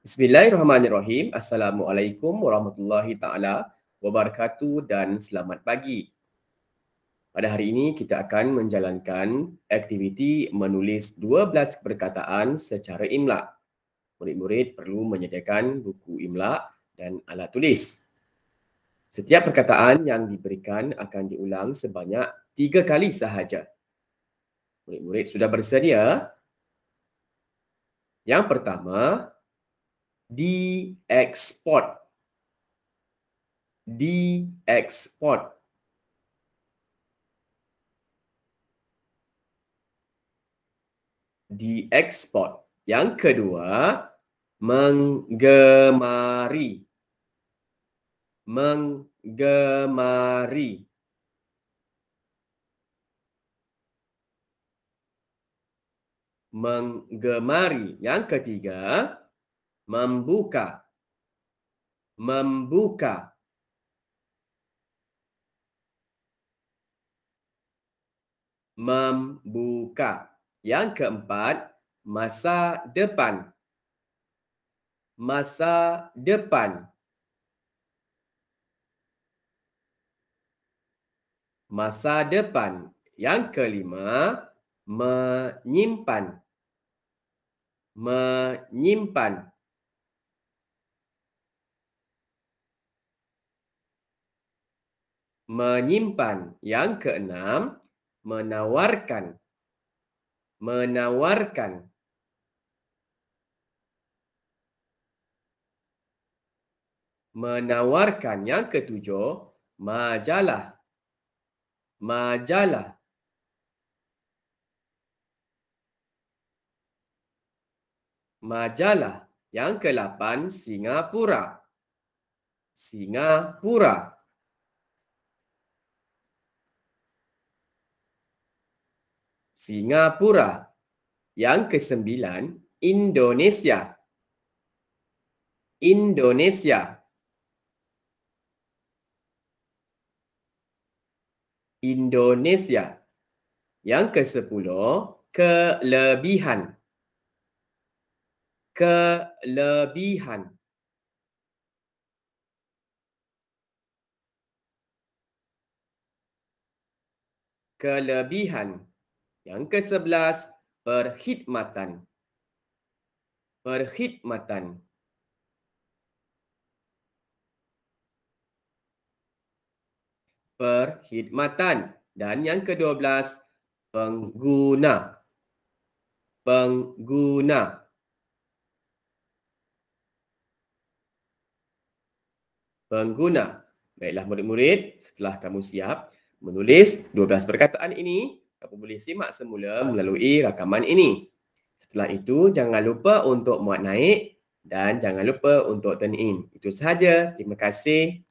Bismillahirrahmanirrahim. Assalamualaikum warahmatullahi taala wabarakatuh dan selamat pagi. Pada hari ini kita akan menjalankan aktiviti menulis 12 perkataan secara imla. Murid-murid perlu menyediakan buku imla dan alat tulis. Setiap perkataan yang diberikan akan diulang sebanyak tiga kali sahaja. Murid-murid sudah bersedia? Yang pertama, di di export, export, di export. yang kedua menggemari menggemari menggemari yang ketiga membuka membuka membuka yang keempat masa depan masa depan masa depan yang kelima menyimpan menyimpan menyimpan yang keenam menawarkan menawarkan menawarkan yang ketujuh majalah majalah majalah yang kelapan, Singapura Singapura Singapura. Yang kesembilan, Indonesia. Indonesia. Indonesia. Yang ke-10, Kelebihan. Kelebihan. kelebihan. Yang ke sebelas, perkhidmatan. Perkhidmatan. Perkhidmatan. Dan yang ke dua belas, pengguna. Pengguna. Pengguna. Baiklah murid-murid, setelah kamu siap menulis dua belas perkataan ini, kamu boleh simak semula melalui rakaman ini. Setelah itu, jangan lupa untuk muat naik dan jangan lupa untuk turn in. Itu sahaja. Terima kasih.